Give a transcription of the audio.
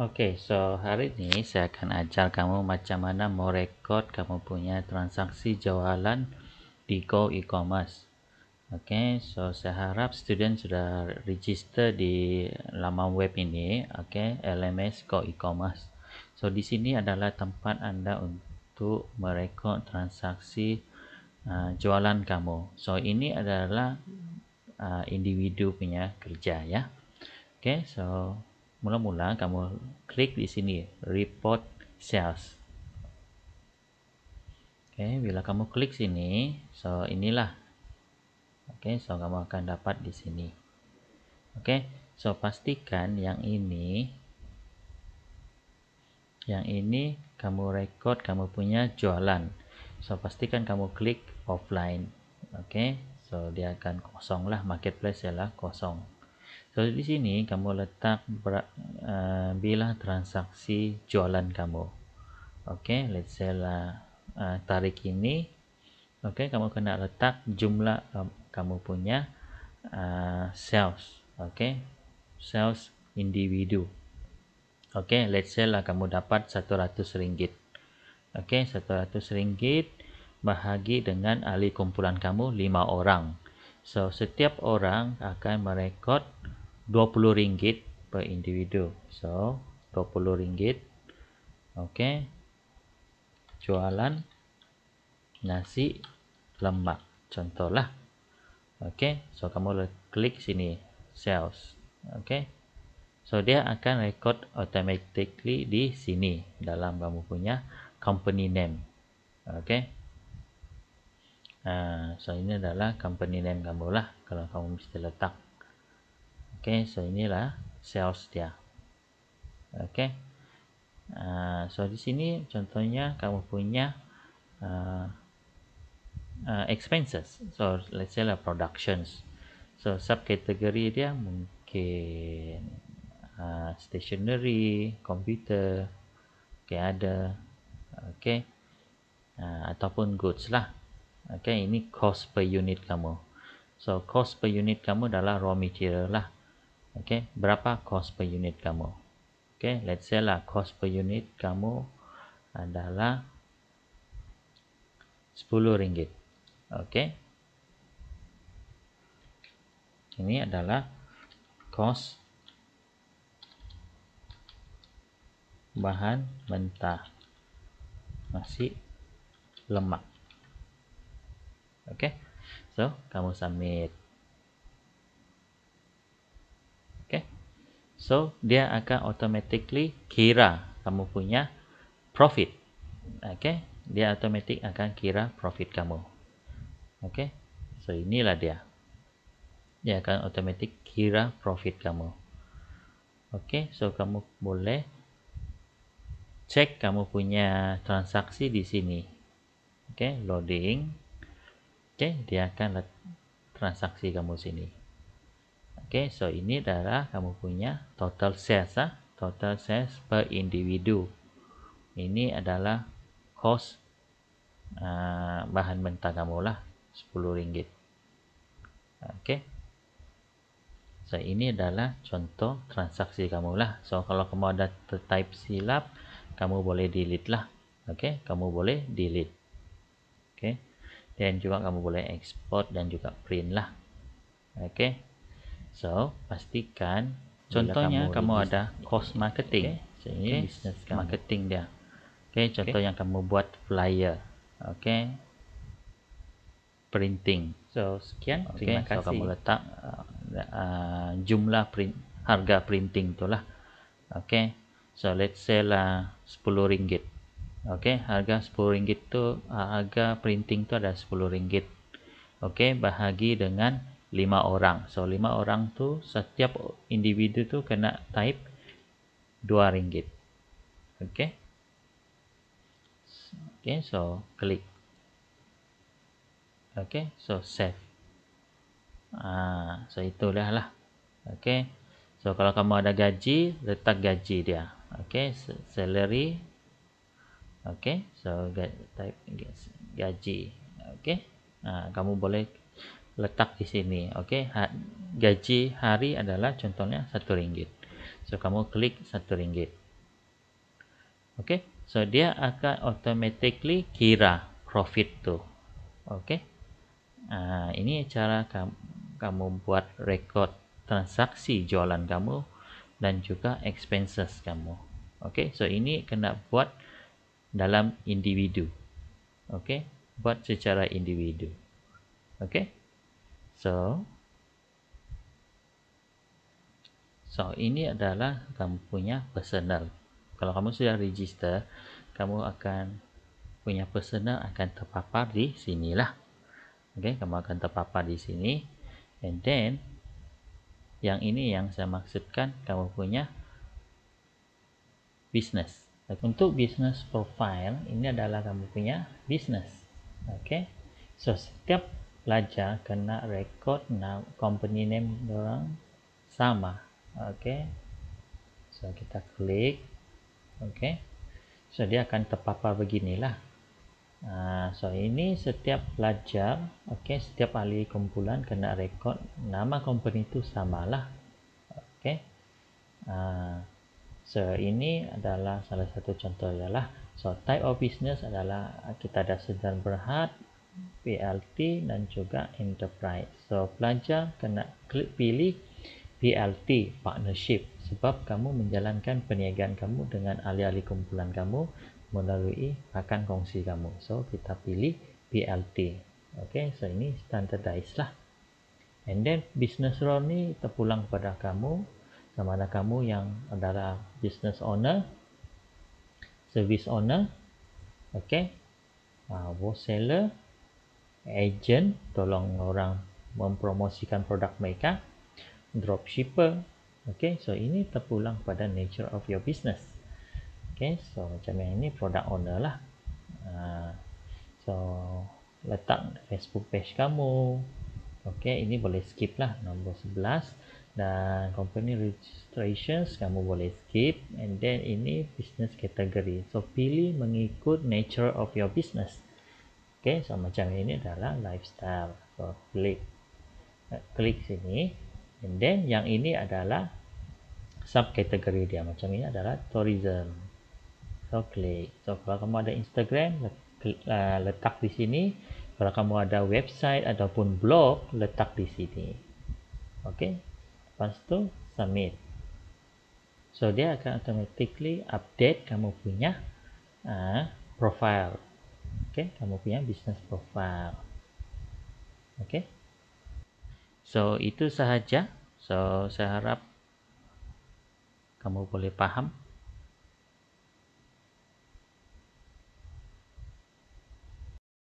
Okay, so hari ini saya akan ajar kamu macam mana merekod kamu punya transaksi jualan di Go e-commerce. Okay, so saya harap student sudah register di laman web ini, okay, LMS Go e-commerce. So di sini adalah tempat anda untuk merekod transaksi uh, jualan kamu. So ini adalah uh, individu punya kerja ya. Okay, so mula-mula kamu klik di sini report sales oke okay, bila kamu klik sini so inilah oke okay, so kamu akan dapat di sini oke okay, so pastikan yang ini yang ini kamu record kamu punya jualan so pastikan kamu klik offline oke okay, so dia akan kosong lah marketplace lah kosong So di sini kamu letak ber, uh, eh, bilah transaksi jualan kamu. Okay, let's say lah uh, tarik ini. Okay, kamu kena letak jumlah uh, kamu punya uh, sales. Okay, sales individu. Okay, let's say lah kamu dapat rm ringgit. Okay, rm ringgit bahagi dengan ahli kumpulan kamu lima orang. So, setiap orang akan merekod RM20 per individu. So, RM20. Okey. Jualan nasi lemak. Contohlah. Okey. So, kamu klik sini. Sales. Okey. So, dia akan record automatically di sini. Dalam kamu punya company name. Okey. Uh, ah, so, ini adalah company name kamu lah. Kalau kamu mesti letak okay, so inilah sales dia okay. uh, so di sini contohnya kamu punya uh, uh, expenses so let's say lah productions so subkategori dia mungkin uh, stationery computer okay, ada okay. Uh, ataupun goods lah okay, ini cost per unit kamu So cost per unit kamu adalah raw material lah. Okay, berapa cost per unit kamu? Okay, let's say lah cost per unit kamu adalah sepuluh ringgit. Okay. Ini adalah cost bahan mentah nasi lemak. Okay, so kamu submit. So, dia akan automatically kira kamu punya profit. Okay? Dia automatic akan kira profit kamu. Okay? So, inilah dia. Dia akan automatic kira profit kamu. Okay? So, kamu boleh cek kamu punya transaksi di sini. Okay? Loading. Okay? Dia akan let transaksi kamu sini okay, so ini adalah kamu punya total sales ha? total sales per individu ini adalah kos uh, ah, bahan mentah kamu lah ringgit. 10 okay. so ini adalah contoh transaksi kamu lah so kalau kamu ada type silap kamu boleh delete lah okay. kamu boleh delete okay. dan juga kamu boleh export dan juga print lah Okay. So, pastikan contohnya kamu, kamu ada cost marketing. Okay. So, yes, okay. marketing dia. Okay, contoh okay. yang kamu buat flyer. Okay. Printing. So, sekian. Okay. Terima kasih. So, kamu letak uh, uh, jumlah print, harga printing tu lah. Okay. So, let's say lah RM10. Okay, harga RM10 tu, uh, harga printing tu ada RM10. Okay, bahagi dengan lima orang. So lima orang tu setiap individu tu kena type dua ringgit. Okay. Okay, so klik. Okay, so save. Ah, so itulah lah. Okay, so kalau kamu ada gaji, letak gaji dia. Okay, salary. Okay, so type gaji. Okay, ah, kamu boleh letak di sini. Oke, okay? Ha, gaji hari adalah contohnya satu ringgit. So kamu klik satu ringgit. Oke, okay? so dia akan automatically kira profit tu, Oke, okay? nah, ha, ini cara kamu buat record transaksi jualan kamu dan juga expenses kamu. Oke, okay? so ini kena buat dalam individu. Oke, okay? buat secara individu. Oke. Okay? So, so ini adalah kamu punya personal. Kalau kamu sudah register, kamu akan punya personal akan terpapar di sinilah. Okay, kamu akan terpapar di sini. And then, yang ini yang saya maksudkan kamu punya business. Untuk business profile, ini adalah kamu punya business. Okay. So, setiap pelajar kena record nak company name orang sama okey so kita klik okey so dia akan terpapar beginilah ah, so ini setiap pelajar okey setiap ahli kumpulan kena record nama company itu samalah okey ah, so ini adalah salah satu contoh ialah so type of business adalah ah, kita ada sedang berhad PLT dan juga Enterprise. So, pelajar kena klik pilih PLT, Partnership. Sebab kamu menjalankan perniagaan kamu dengan ahli-ahli kumpulan kamu melalui pakan kongsi kamu. So, kita pilih PLT. Okay, so ini standardized lah. And then, business role ni terpulang kepada kamu. Sama ada kamu yang adalah business owner, service owner, okay, uh, wholesaler, agent tolong orang mempromosikan produk mereka dropshipper okay so ini terpulang pada nature of your business okay so macam yang ini product owner lah ah, so letak facebook page kamu okay ini boleh skip lah nombor 11 dan company registrations kamu boleh skip and then ini business category so pilih mengikut nature of your business Okey, so macam ini adalah lifestyle. So klik eh, klik sini and then yang ini adalah kategori dia macam ini adalah tourism. So klik. So kalau kamu ada Instagram eh, letak di sini. Kalau kamu ada website ataupun blog letak di sini. Okey. Lepas tu submit. So dia akan automatically update kamu punya uh, profile. Oke, okay, kamu punya business profile. Oke. Okay. So, itu saja. So, saya harap kamu boleh paham